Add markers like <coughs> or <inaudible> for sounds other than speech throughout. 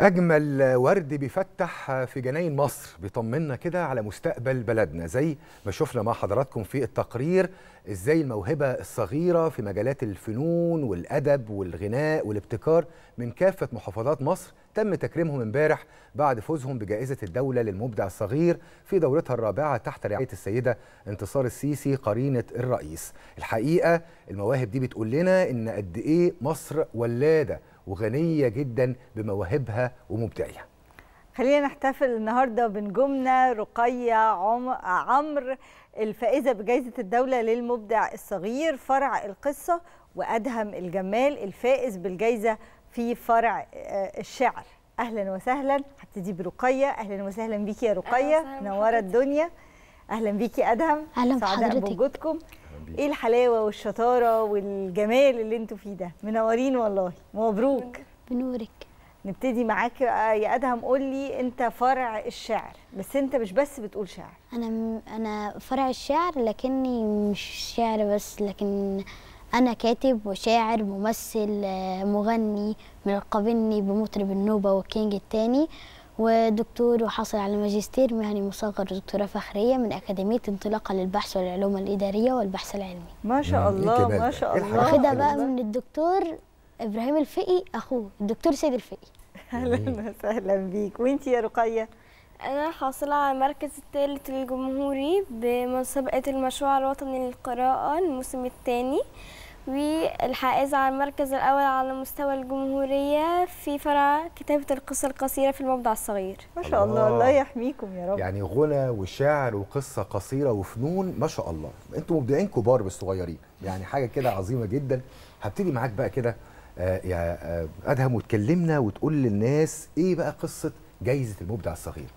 أجمل ورد بيفتح في جناين مصر بيطمنا كده على مستقبل بلدنا زي ما شفنا مع حضراتكم في التقرير إزاي الموهبة الصغيرة في مجالات الفنون والأدب والغناء والابتكار من كافة محافظات مصر تم تكريمهم امبارح بعد فوزهم بجائزة الدولة للمبدع الصغير في دورتها الرابعة تحت رعاية السيدة انتصار السيسي قرينة الرئيس الحقيقة المواهب دي بتقول لنا إن قد إيه مصر ولادة وغنيه جدا بمواهبها ومبدعيها خلينا نحتفل النهارده بنجومنا رقيه عمر عمرو الفائزه بجائزه الدوله للمبدع الصغير فرع القصه وادهم الجمال الفائز بالجائزه في فرع آه، الشعر اهلا وسهلا هبتدي برقيه اهلا وسهلا بيكي يا رقيه نورة الدنيا اهلا بيكي ادهم اهلا سعداء بوجودكم ايه الحلاوه والشطاره والجمال اللي انتوا فيه ده منورين والله مبروك بنورك نبتدي معاك يا ادهم قول لي انت فرع الشعر بس انت مش بس بتقول شعر انا انا فرع الشعر لكني مش شعر بس لكن انا كاتب وشاعر ممثل آه، مغني ملقبني بمطرب النوبه والكينج الثاني ودكتور وحاصل على ماجستير مهني مصغر دكتوره فخريه من اكاديميه انطلاقه للبحث والعلوم الاداريه والبحث العلمي. ما شاء الله إيه ما شاء إيه الله واخدها بقى من الدكتور ابراهيم الفقي اخوه الدكتور سيد الفقي. اهلا وسهلا بيك وانت يا رقيه؟ انا حاصله على المركز الثالث الجمهوري بمسابقه المشروع الوطني للقراءه الموسم الثاني والحائز على المركز الأول على مستوى الجمهورية في فرع كتابة القصة القصيرة في المبدع الصغير ما شاء الله الله, الله يحميكم يا رب يعني غنى وشعر وقصة قصيرة وفنون ما شاء الله انتوا مبدعين كبار بالصغيرين يعني حاجة كده عظيمة جدا هبتدي معاك بقى كده آه، يا آه، أدهم وتكلمنا وتقول للناس ايه بقى قصة جايزة المبدع الصغير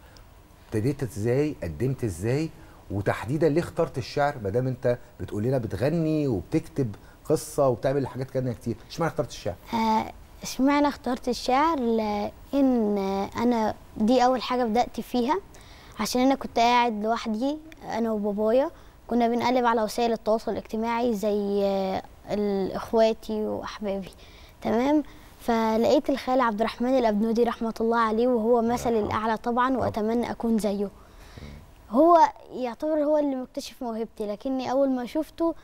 ابتديت ازاي قدمت ازاي وتحديدا ليه اخترت الشعر ما دام انت بتقول لنا بتغني وبتكتب قصه وبتعمل حاجات كده كتير اشمعنى اخترت الشعر آه، اشمعنى اخترت الشعر لان انا دي اول حاجه بدات فيها عشان انا كنت قاعد لوحدي انا وبابايا كنا بنقلب على وسائل التواصل الاجتماعي زي آه، اخواتي واحبابي تمام فلقيت الخال عبد الرحمن الابنودي رحمه الله عليه وهو مثل نعم. الاعلى طبعا نعم. واتمنى اكون زيه هو يعتبر هو اللي مكتشف موهبتي لكني اول ما شفته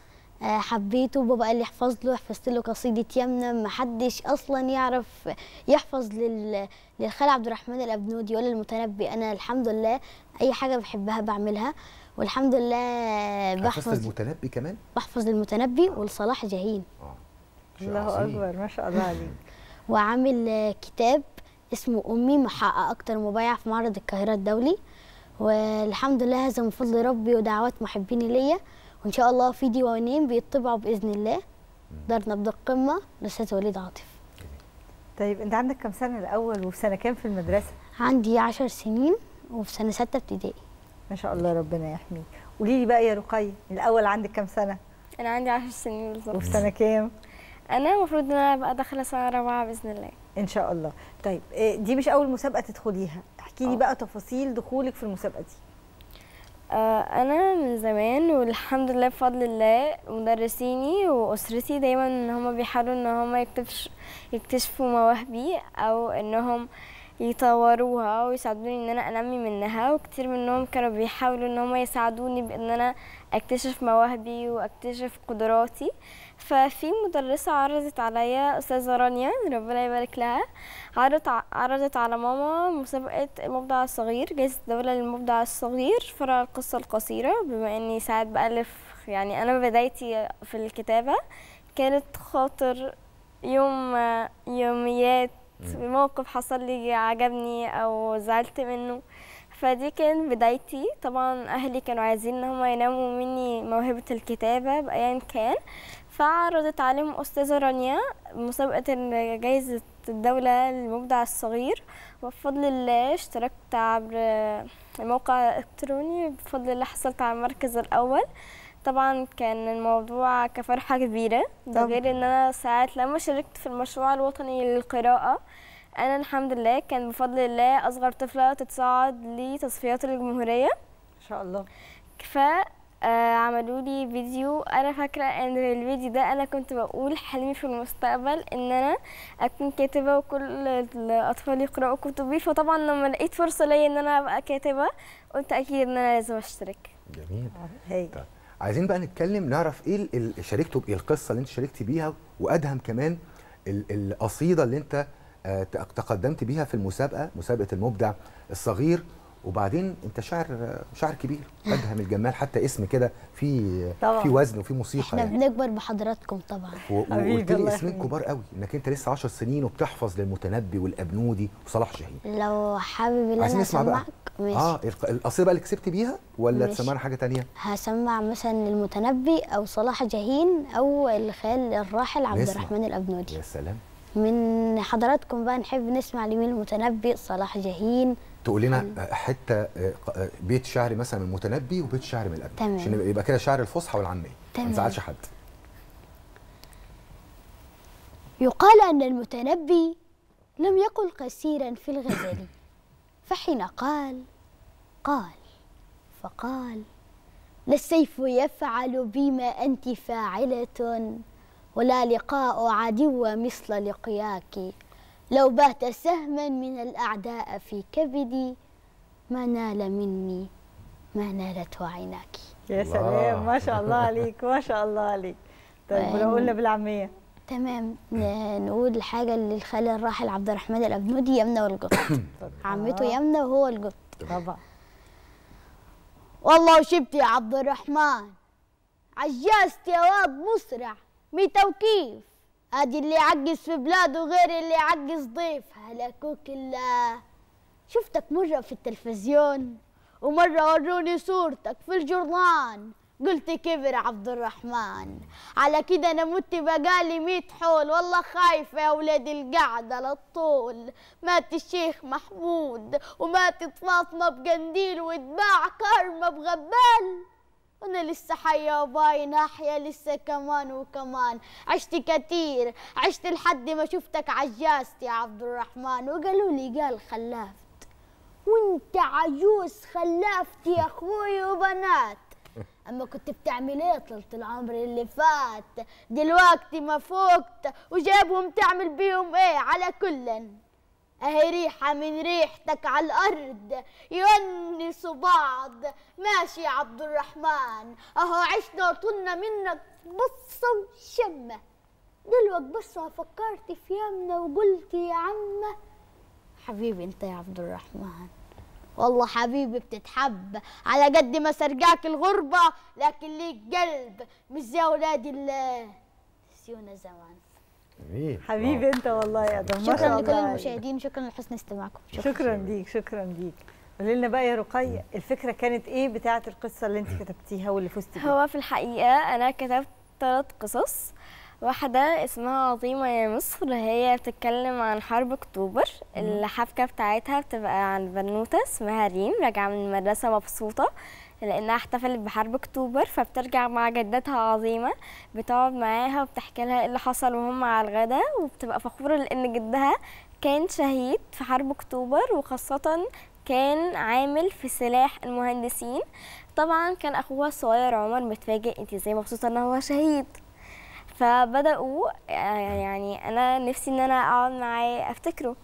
آه، حبيته بابا قال لي احفظ له حفظت له قصيدة يمنة ما حدش أصلا يعرف يحفظ لل... للخال عبد الرحمن الأبنودي ولا المتنبي أنا الحمد لله أي حاجة بحبها بعملها والحمد لله بحفظ المتنبي كمان بحفظ المتنبي والصلاح جاهين الله أكبر ما شاء الله عليك <laughs> وعامل كتاب اسمه أمي محقق أكتر مبايع في معرض القاهرة الدولي والحمد لله هذا من فضل ربي ودعوات محبيني ليا وان شاء الله في ديوانين بيطبعوا باذن الله دارنا نبض القمه للاستاذ وليد عاطف طيب انت عندك كام سنه الاول وفي سنه كام في المدرسه عندي 10 سنين وفي سنه سته ابتدائي ما شاء الله ربنا يحميك قولي لي بقى يا رقيه الاول عندك كام سنه انا عندي 10 سنين بالظبط وفي سنه كام انا المفروض ان انا ابقى داخله سنه رابعه باذن الله ان شاء الله طيب آه، دي مش اول مسابقه تدخليها احكي لي آه. بقى تفاصيل دخولك في المسابقه دي آه، انا من زمان والحمد لله بفضل الله مدرسيني واسرتي دايما ان هم بيحاولوا ان هم يكتشفوا مواهبي او انهم يطوروها ويساعدوني ان انا انمي منها وكتير منهم كانوا بيحاولوا ان هم يساعدوني بان انا اكتشف مواهبي واكتشف قدراتي ففي مدرسة عرضت عليا أستاذة رانيا ربنا يبارك لها عرضت عرضت على ماما مسابقة المبدع الصغير جائزة الدولة للمبدع الصغير فرع القصة القصيرة بما إني ساعات بألف يعني أنا بدايتي في الكتابة كانت خاطر يوم يوميات موقف حصل لي عجبني أو زعلت منه فدي كانت بدايتي طبعا اهلي كانوا عايزين ان هم يناموا مني موهبه الكتابه بايا كان فعرضت عليهم أستاذة رانيا مسابقة جايزة الدولة للمبدع الصغير وبفضل الله اشتركت عبر الموقع الإلكتروني بفضل الله حصلت على المركز الأول طبعا كان الموضوع كفرحة كبيرة ده غير ان انا ساعات لما شاركت في المشروع الوطني للقراءة انا الحمد لله كان بفضل الله اصغر طفلة تتصعد لتصفيات الجمهورية ان شاء الله آه عملوا لي فيديو انا فاكره ان الفيديو ده انا كنت بقول حلمي في المستقبل ان انا اكون كاتبه وكل الاطفال يقراوا كتبي فطبعا لما لقيت فرصه ليا ان انا ابقى كاتبه قلت اكيد ان انا لازم اشترك جميل هي. آه، طيب عايزين بقى نتكلم نعرف ايه اللي شاركته بايه القصه اللي انت شاركتي بيها وادهم كمان القصيده اللي انت آه، تقدمت بيها في المسابقه مسابقه المبدع الصغير وبعدين انت شاعر شاعر كبير ادهم <laughs> الجمال حتى اسم كده في في وزن وفي موسيقى احنا يعني. بنكبر بحضراتكم طبعا وقلت لي اسمين كبار قوي انك انت لسه 10 سنين وبتحفظ للمتنبي والابنودي وصلاح شاهين لو حابب ان انا اسمعك ماشي اه القصيده بقى اللي كسبت بيها ولا تسمعنا حاجه ثانيه هسمع مثلا المتنبي او صلاح جاهين او الخال الراحل عبد الرحمن الابنودي يا سلام من حضراتكم بقى نحب نسمع لمين المتنبي صلاح جاهين تقول لنا أيوة. آه، حته آه، آه، بيت شعر مثلا من المتنبي وبيت شعر من الابي عشان يبقى كده شعر الفصحى والعاميه ما نزعلش حد يقال ان المتنبي لم يقل قصيرا في الغزل <coughs> فحين قال قال فقال لا السيف يفعل بما أنت فاعلة ولا لقاء عدو مثل لقياك لو بات سهما من الأعداء في كبدي ما نال مني ما نالته عيناك يا سلام ما شاء الله <laughs> عليك ما شاء الله عليك طيب ولو قلنا بالعامية تمام نقول الحاجة اللي الخالة الراحل عبد الرحمن الأبنودي يمنى والقط <coughs> عمته يمنى وهو القط طبعا والله شبت يا عبد الرحمن عجزت يا واد مسرع بتوقيف ادي اللي يعجز في بلاده غير اللي يعجز ضيف كوك الله شفتك مرة في التلفزيون ومرة وروني صورتك في الجرنان قلت كبر عبد الرحمن على كده انا مت بقالي ميت حول والله خايفة يا ولاد القعدة للطول مات الشيخ محمود وماتت فاطمة بقنديل واتباع كرمة بغبال أنا لسه حية وباينة أحيا لسه كمان وكمان عشت كتير عشت لحد ما شفتك عجزت يا عبد الرحمن وقالوا لي قال خلافت وانت عجوز خلافت يا أخوي وبنات <laughs> أما كنت بتعمل إيه طلة العمر اللي فات دلوقتي ما فوقت وجابهم تعمل بيهم إيه على كلن اهي ريحة من ريحتك على الأرض يونسوا بعض ماشي يا عبد الرحمن أهو عشنا وطلنا منك بصة وشمة دلوقتي بس فكرت في يمنا وقلت يا عمة حبيبي أنت يا عبد الرحمن والله حبيبي بتتحب على قد ما سرقاك الغربة لكن ليك قلب مش زي اولاد الله نسيونا زمان جميل حبيبي انت والله يا ادم شكرا لكل يعني. المشاهدين شكرا لحسن استماعكم شكرا, شكرا ليك شكرا ليك قولي لنا بقى يا رقية الفكرة كانت ايه بتاعة القصة اللي انت كتبتيها واللي فزتي بيها؟ هو في الحقيقة أنا كتبت ثلاث قصص واحدة اسمها عظيمة يا مصر هي بتتكلم عن حرب أكتوبر الحبكة بتاعتها بتبقى عن بنوتة اسمها ريم راجعة من المدرسة مبسوطة لانها احتفلت بحرب اكتوبر فبترجع مع جدتها عظيمه بتقعد معاها وبتحكي لها إيه اللي حصل وهم على الغدا وبتبقى فخوره لان جدها كان شهيد في حرب اكتوبر وخاصه كان عامل في سلاح المهندسين طبعا كان اخوها الصغير عمر متفاجئ انت ازاي مبسوطه ان هو شهيد فبداوا آه، يعني انا نفسي ان انا اقعد معاه افتكره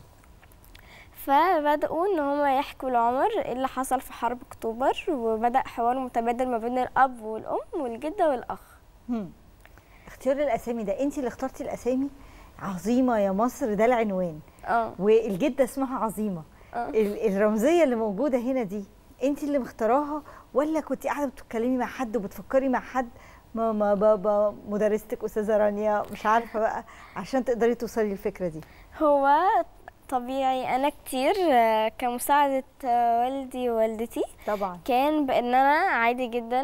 فبدأوا إن هما يحكوا لعمر إيه اللي حصل في حرب أكتوبر وبدأ حوار متبادل ما بين الأب والأم والجدة والأخ اختيار الأسامي ده أنت اللي اخترتي الأسامي عظيمة يا مصر ده العنوان اه والجدة اسمها عظيمة أوه. الرمزية اللي موجودة هنا دي أنت اللي مختاراها ولا كنت قاعدة بتتكلمي مع حد وبتفكري مع حد ماما بابا مدرستك استاذه رانيا مش عارفه بقى عشان تقدري توصلي الفكرة دي هو طبيعي انا كتير آه، كمساعده آه، والدي ووالدتي طبعا كان بان انا عادي جدا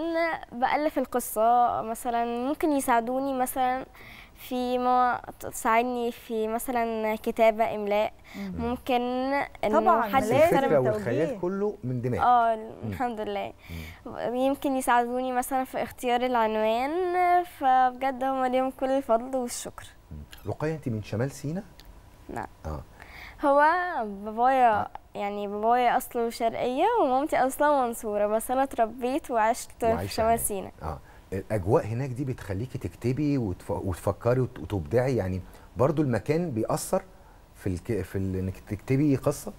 بالف القصه مثلا ممكن يساعدوني مثلا في ما تساعدني في مثلا كتابه املاء ممكن انه حد الفكره والخيال كله من دماغي اه الحمد لله مم. يمكن يساعدوني مثلا في اختيار العنوان فبجد هم ليهم كل الفضل والشكر رقيه انت من شمال سينا نعم اه هو بابايا يعني بابايا اصله شرقيه ومامتي اصلها منصوره بس انا اتربيت وعشت في شمال سينا اه الاجواء هناك دي بتخليكي تكتبي وتفكري وتبدعي يعني برضو المكان بيأثر في الك... في ال... انك تكتبي قصه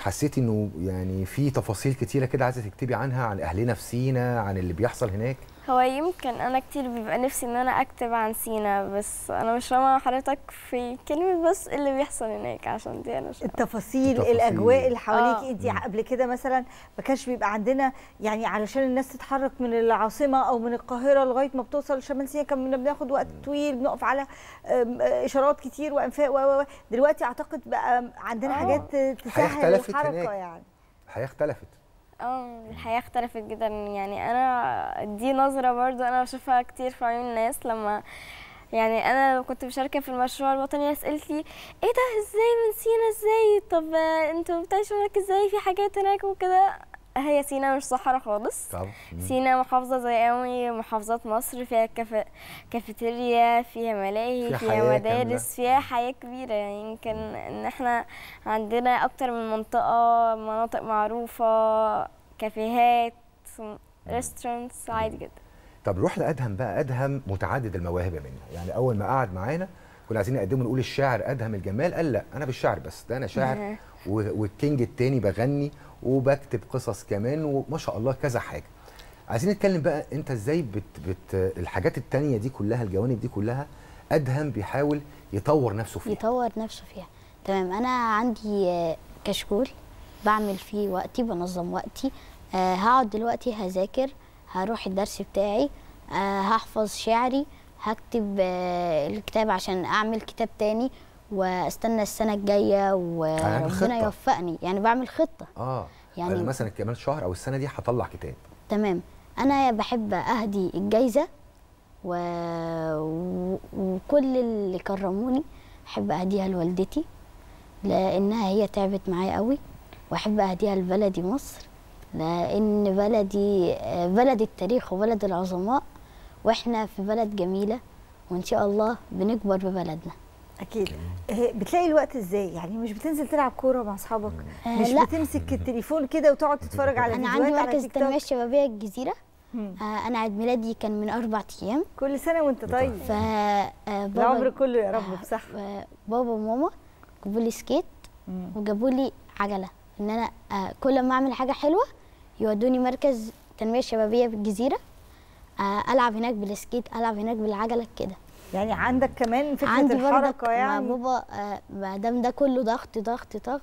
حسيتي انه يعني في تفاصيل كتيره كده عايزه تكتبي عنها عن اهلنا في سينا عن اللي بيحصل هناك هو يمكن انا كتير بيبقى نفسي ان انا اكتب عن سينا بس انا مش فاهمه حضرتك في كلمه بس اللي بيحصل هناك عشان دي انا مش التفاصيل, التفاصيل الاجواء اللي حواليك انت آه. قبل كده مثلا ما كانش بيبقى عندنا يعني علشان الناس تتحرك من العاصمه او من القاهره لغايه ما بتوصل شمال سينا كنا بناخد وقت طويل بنقف على آه، اشارات كتير وانفاق و دلوقتي اعتقد بقى عندنا آه. حاجات تسهل الحركه يعني الحياه اختلفت اه الحياه اختلفت جدا يعني انا دي نظره برضو انا بشوفها كتير في عيون الناس لما يعني انا لو كنت مشاركه في المشروع الوطني أسألتي ايه ده ازاي من سينا ازاي طب انتوا بتعيشوا هناك ازاي في حاجات هناك وكده هي سينا مش صحراء خالص طب. سينا محافظه زي قوي محافظات مصر فيها كاف... كافيتيريا فيها ملاهي في فيها مدارس فيها حياه كبيره يعني يمكن ان احنا عندنا اكتر من منطقه مناطق معروفه كافيهات ريستورانتس عادي جدا طب روح لادهم بقى ادهم متعدد المواهب يا منى يعني اول ما قعد معانا كنا عايزين نقدمه نقول الشاعر ادهم الجمال قال لا انا بالشعر بس ده انا شاعر <laughs> والكينج التاني بغني وبكتب قصص كمان وما شاء الله كذا حاجه عايزين نتكلم بقى انت ازاي بت بت الحاجات التانية دي كلها الجوانب دي كلها ادهم بيحاول يطور نفسه فيها يطور نفسه فيها تمام انا عندي آه، كشكول بعمل فيه وقتي بنظم وقتي آه، هقعد دلوقتي هذاكر هروح الدرس بتاعي آه، هحفظ شعري هكتب الكتاب عشان اعمل كتاب تاني واستنى السنه الجايه آه، يعني وربنا يوفقني يعني بعمل خطه اه يعني, يعني مثلا كمان شهر او السنه دي هطلع كتاب تمام انا بحب اهدي الجايزه و... و... وكل اللي كرموني احب اهديها لوالدتي لانها هي تعبت معايا قوي واحب اهديها لبلدي مصر لان بلدي بلد التاريخ وبلد العظماء واحنا في بلد جميله وان شاء الله بنكبر ببلدنا اكيد إيه، بتلاقي الوقت ازاي يعني مش بتنزل تلعب كوره مع اصحابك آه، مش لا. بتمسك التليفون كده وتقعد تتفرج على انا عندي مركز تنميه شبابيه الجزيره آه انا عيد ميلادي كان من اربع ايام كل سنه وانت طيب. طيب ف العمر آه، كله يا رب بصحه آه، بابا وماما جابوا لي سكيت وجابوا لي عجله ان انا آه كل ما اعمل حاجه حلوه يودوني مركز تنميه شبابيه بالجزيره آه العب هناك بالسكيت العب هناك بالعجله كده يعني عندك كمان فكره عندي الحركه يعني مع بابا آه، ما دام ده كله ضغط ضغط ضغط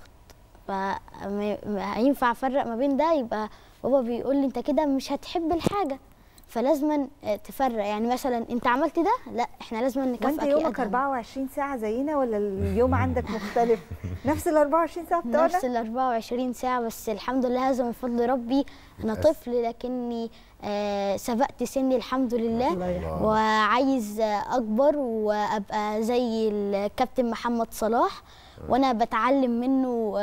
ينفع افرق ما بين ده يبقى بابا بيقول لي انت كده مش هتحب الحاجه فلازم آه، تفرق يعني مثلا انت عملت ده لا احنا لازم نكافئك وانت يومك 24 ساعه زينا ولا اليوم عندك مختلف <laughs> نفس ال 24 ساعه بتوعنا نفس ال 24 ساعه بس الحمد لله هذا من فضل ربي انا طفل لكني آه، سبقت سني الحمد لله الله وعايز آه، اكبر وابقى زي الكابتن محمد صلاح وانا بتعلم منه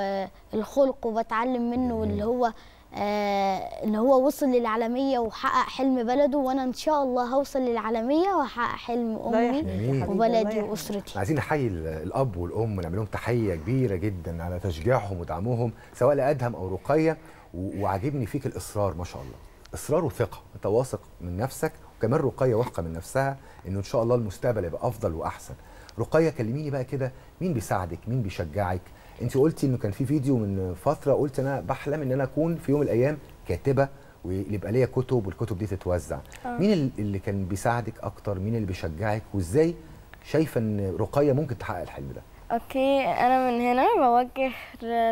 الخلق وبتعلم منه اللي هو آه، ان هو وصل للعالميه وحقق حلم بلده وانا ان شاء الله هوصل للعالميه وهحقق حلم امي وبلدي واسرتي عايزين نحيي الاب والام ونعمل لهم تحيه كبيره جدا على تشجيعهم ودعمهم سواء لادهم او رقيه وعاجبني فيك الاصرار ما شاء الله اصرار وثقه انت واثق من نفسك وكمان رقيه واثقه من نفسها انه ان شاء الله المستقبل يبقى افضل واحسن رقيه كلميني بقى كده مين بيساعدك مين بيشجعك انت قلتي انه كان في فيديو من فتره قلت انا بحلم ان انا اكون في يوم من الايام كاتبه ويبقى ليا كتب والكتب دي تتوزع أوه. مين اللي كان بيساعدك اكتر مين اللي بيشجعك وازاي شايفه ان رقيه ممكن تحقق الحلم ده اوكي انا من هنا بوجه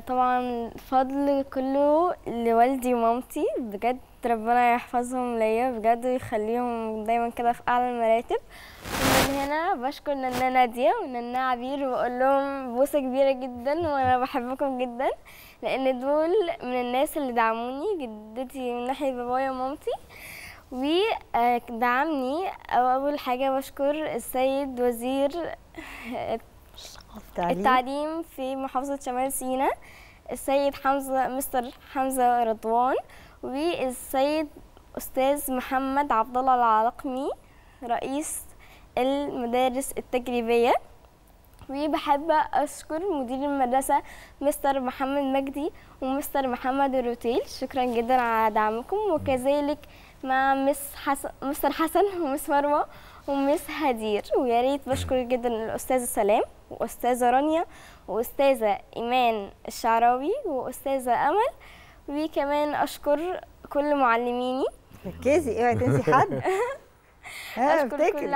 طبعا الفضل كله لوالدي ومامتي بجد ربنا يحفظهم ليا بجد ويخليهم دايما كده في اعلى المراتب هنا بشكر نانا نادية ونانا عبير وبقول لهم بوسة كبيرة جدا وأنا بحبكم جدا لأن دول من الناس اللي دعموني جدتي من ناحية بابايا ومامتي ودعمني أو أول حاجة بشكر السيد وزير التعليم, التعليم في محافظة شمال سينا السيد حمزة مستر حمزة رضوان والسيد أستاذ محمد عبد الله العلقمي رئيس المدارس التجريبية وبحب أشكر مدير المدرسة مستر محمد مجدي ومستر محمد الروتيل شكرا جدا على دعمكم وكذلك مع مس حسن مستر حسن ومس مروة ومس هدير ويا ريت بشكر جدا الأستاذة سلام وأستاذة رانيا وأستاذة إيمان الشعراوي وأستاذة أمل وكمان أشكر كل معلميني ركزي اوعي تنسي حد <laughs> اشكر كل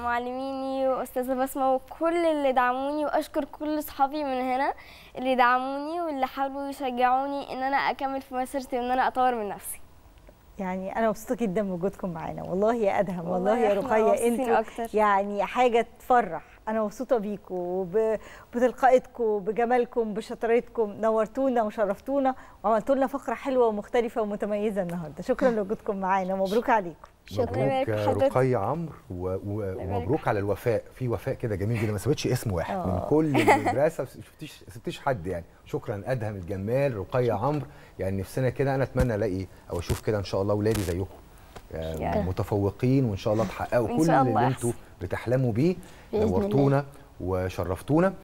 معلميني واستاذه بسمه وكل اللي دعموني واشكر كل اصحابي من هنا اللي دعموني واللي حاولوا يشجعوني ان انا اكمل في مسيرتي وان انا اطور من نفسي يعني انا مبسوطه جدا بوجودكم معانا والله يا ادهم والله, والله يا رقيه انتوا يعني حاجه تفرح انا مبسوطه بيكم وبتلقائكم بجمالكم بشطارتكم نورتونا وشرفتونا وعملتوا لنا فقره حلوه ومختلفه ومتميزه النهارده شكرا لوجودكم معانا ومبروك عليكم شكرا مبروك رقي عمرو ومبروك على الوفاء في وفاء كده جميل جدا ما سابتش اسم واحد أوه. من آه. كل <laughs> المدرسه ما شفتيش سبتيش حد يعني شكرا ادهم الجمال رقي عمرو يعني نفسنا كده انا اتمنى الاقي او اشوف كده ان شاء الله ولادي زيكم آه، متفوقين وان شاء الله تحققوا كل اللي انتم بتحلموا بيه نورتونا وشرفتونا